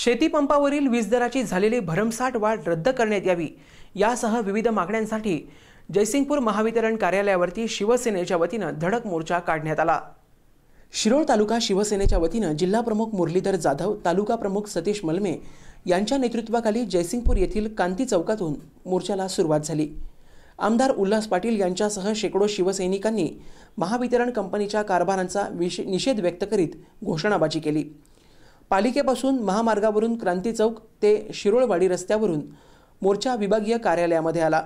शेतीपंपावरील वीजदराची दराची झालेली भरमसाठ वाढ रद्द करण्यात यावी यासह विविध मागण्यांसाठी जयसिंगपूर महावितरण कार्यालयावरती शिवसेनेच्या वतीनं धडक मोर्चा काढण्यात आला शिरोळ तालुका शिवसेनेच्या वतीनं जिल्हाप्रमुख मुरलीधर जाधव तालुका प्रमुख सतीश मलमे यांच्या नेतृत्वाखाली जयसिंगपूर येथील कांती चौकातून मोर्चाला सुरुवात झाली आमदार उल्हास पाटील यांच्यासह शेकडो शिवसैनिकांनी महावितरण कंपनीच्या कारभारांचा विष निषेध व्यक्त करीत घोषणाबाजी केली पालिकेपासून महामार्गावरून क्रांती चौक ते शिरोळवाडी रस्त्यावरून मोर्चा विभागीय कार्यालयामध्ये आला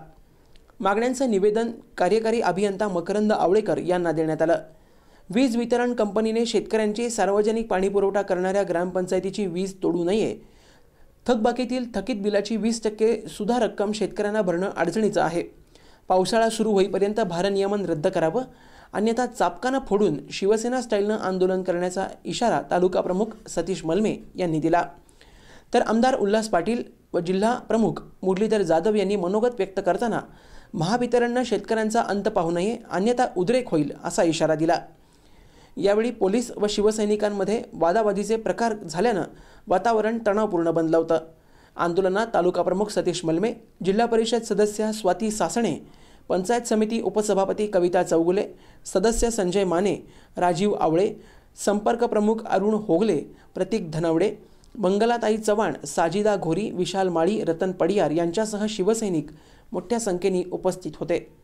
मागण्यांचं निवेदन कार्यकारी अभियंता मकरंद आवळेकर यांना देण्यात आलं वीज वितरण कंपनीने शेतकऱ्यांची सार्वजनिक पाणीपुरवठा करणाऱ्या ग्रामपंचायतीची वीज तोडू नये थकबाकीतील थकीत बिलाची वीस टक्के सुद्धा रक्कम शेतकऱ्यांना भरणं अडचणीचं आहे पावसाळा सुरू होईपर्यंत भारनियमन रद्द करावं अन्यथा चापकानं फोडून शिवसेना स्टाईलनं आंदोलन करण्याचा इशारा तालुका प्रमुख सतीश मलमे यांनी दिला तर आमदार उल्हास पाटील व जिल्हा प्रमुख मुरलीधर जाधव यांनी मनोगत व्यक्त करताना महावितरणनं शेतकऱ्यांचा अंत पाहू नये अन्यथा उद्रेक होईल असा इशारा दिला यावेळी पोलीस व शिवसैनिकांमध्ये वादावादीचे प्रकार झाल्यानं वातावरण तणावपूर्ण बनलं होतं आंदोलनात तालुका प्रमुख सतीश मलमे जिल्हा परिषद सदस्य स्वाती सासणे पंचायत समिती उपसभापती कविता चौगुले सदस्य संजय माने राजीव आवळे संपर्क प्रमुख अरुण होगले प्रतीक धनवडे मंगलाताई चव्हाण साजिदा घोरी विशाल माळी रतन पडियार यांच्यासह शिवसैनिक मोठ्या संख्येने उपस्थित होते